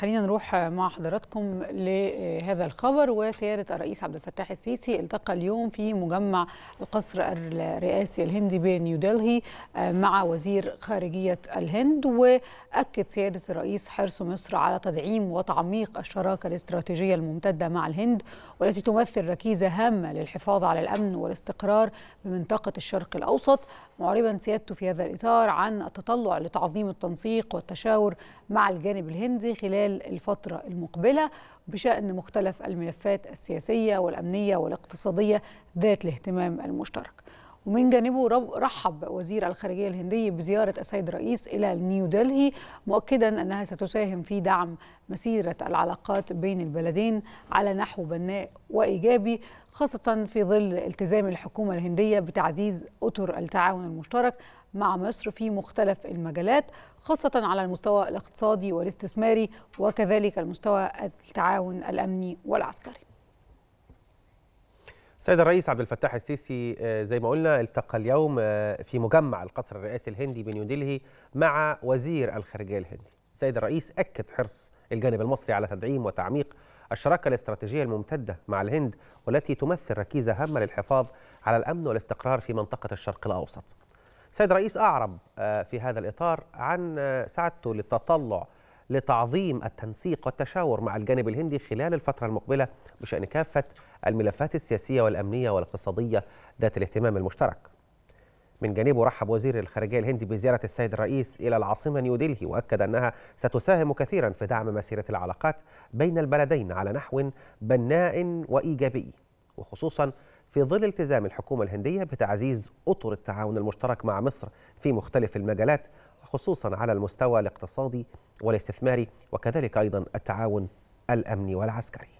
خلينا نروح مع حضراتكم لهذا الخبر وسيادة الرئيس عبد الفتاح السيسي التقى اليوم في مجمع القصر الرئاسي الهندي بنيو دلهي آه، مع وزير خارجية الهند وأكد سيادة الرئيس حرص مصر على تدعيم وتعميق الشراكة الاستراتيجية الممتدة مع الهند والتي تمثل ركيزة هامة للحفاظ على الأمن والاستقرار بمنطقة الشرق الأوسط معربا سيادته في هذا الإطار عن التطلع لتعظيم التنسيق والتشاور مع الجانب الهندي خلال خلال الفترة المقبلة بشأن مختلف الملفات السياسية والأمنية والاقتصادية ذات الاهتمام المشترك ومن جانبه رحب وزير الخارجية الهندي بزيارة السيد الرئيس إلى نيو دلهي مؤكدا أنها ستساهم في دعم مسيرة العلاقات بين البلدين على نحو بناء وإيجابي خاصة في ظل التزام الحكومة الهندية بتعزيز أطر التعاون المشترك مع مصر في مختلف المجالات خاصة على المستوى الاقتصادي والاستثماري وكذلك المستوى التعاون الأمني والعسكري سيد الرئيس عبد الفتاح السيسي آه، زي ما قلنا التقى اليوم آه، في مجمع القصر الرئاسي الهندي بنيودلهي مع وزير الخارجيه الهندي. السيد الرئيس اكد حرص الجانب المصري على تدعيم وتعميق الشراكه الاستراتيجيه الممتده مع الهند والتي تمثل ركيزه هامه للحفاظ على الامن والاستقرار في منطقه الشرق الاوسط. السيد الرئيس اعرب آه، في هذا الاطار عن سعادته للتطلع لتعظيم التنسيق والتشاور مع الجانب الهندي خلال الفترة المقبلة بشأن كافة الملفات السياسية والأمنية والاقتصادية ذات الاهتمام المشترك من جانبه رحب وزير الخارجية الهندي بزيارة السيد الرئيس إلى العاصمة نيودلهي وأكد أنها ستساهم كثيرا في دعم مسيرة العلاقات بين البلدين على نحو بناء وإيجابي وخصوصا في ظل التزام الحكومة الهندية بتعزيز أطر التعاون المشترك مع مصر في مختلف المجالات خصوصا على المستوى الاقتصادي والاستثماري وكذلك أيضا التعاون الأمني والعسكري